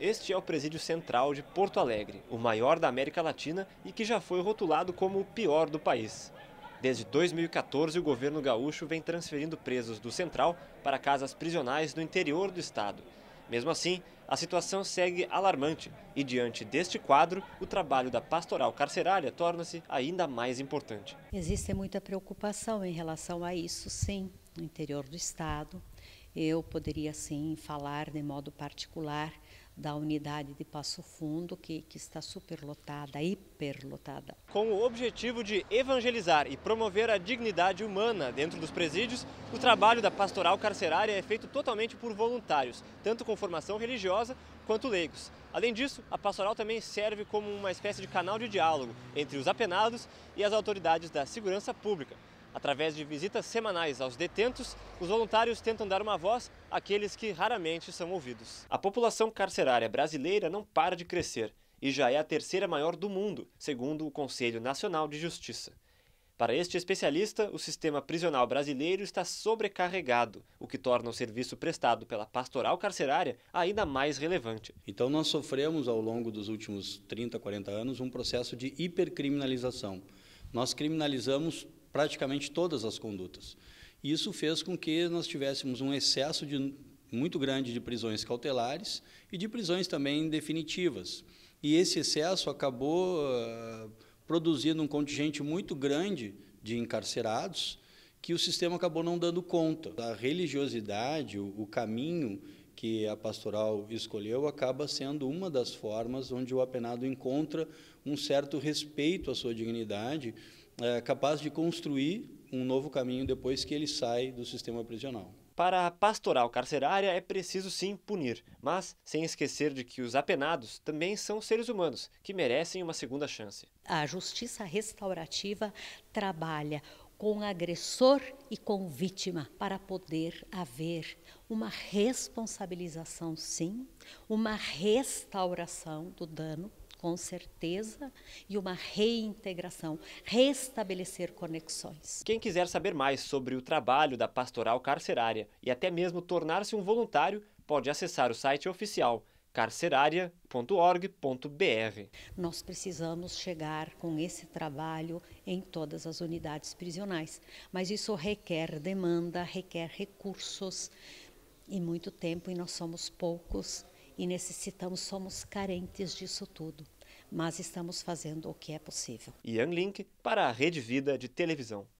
Este é o presídio central de Porto Alegre, o maior da América Latina e que já foi rotulado como o pior do país. Desde 2014, o governo gaúcho vem transferindo presos do central para casas prisionais no interior do estado. Mesmo assim, a situação segue alarmante e, diante deste quadro, o trabalho da pastoral carcerária torna-se ainda mais importante. Existe muita preocupação em relação a isso, sim, no interior do Estado. Eu poderia, sim, falar de modo particular da unidade de Passo Fundo, que, que está superlotada, hiperlotada. Com o objetivo de evangelizar e promover a dignidade humana dentro dos presídios, o trabalho da pastoral carcerária é feito totalmente por voluntários, tanto com formação religiosa quanto leigos. Além disso, a pastoral também serve como uma espécie de canal de diálogo entre os apenados e as autoridades da segurança pública. Através de visitas semanais aos detentos, os voluntários tentam dar uma voz àqueles que raramente são ouvidos. A população carcerária brasileira não para de crescer e já é a terceira maior do mundo, segundo o Conselho Nacional de Justiça. Para este especialista, o sistema prisional brasileiro está sobrecarregado, o que torna o serviço prestado pela pastoral carcerária ainda mais relevante. Então, nós sofremos ao longo dos últimos 30, 40 anos um processo de hipercriminalização. Nós criminalizamos praticamente todas as condutas. Isso fez com que nós tivéssemos um excesso de, muito grande de prisões cautelares e de prisões também definitivas. E esse excesso acabou uh, produzindo um contingente muito grande de encarcerados que o sistema acabou não dando conta. A religiosidade, o, o caminho que a pastoral escolheu acaba sendo uma das formas onde o apenado encontra um certo respeito à sua dignidade, é, capaz de construir um novo caminho depois que ele sai do sistema prisional. Para a pastoral carcerária é preciso sim punir, mas sem esquecer de que os apenados também são seres humanos que merecem uma segunda chance. A justiça restaurativa trabalha com agressor e com vítima, para poder haver uma responsabilização, sim, uma restauração do dano, com certeza, e uma reintegração, restabelecer conexões. Quem quiser saber mais sobre o trabalho da pastoral carcerária e até mesmo tornar-se um voluntário, pode acessar o site oficial carcerária.org.br. Nós precisamos chegar com esse trabalho em todas as unidades prisionais, mas isso requer demanda, requer recursos e muito tempo, e nós somos poucos e necessitamos, somos carentes disso tudo. Mas estamos fazendo o que é possível. Ian Link para a Rede Vida de Televisão.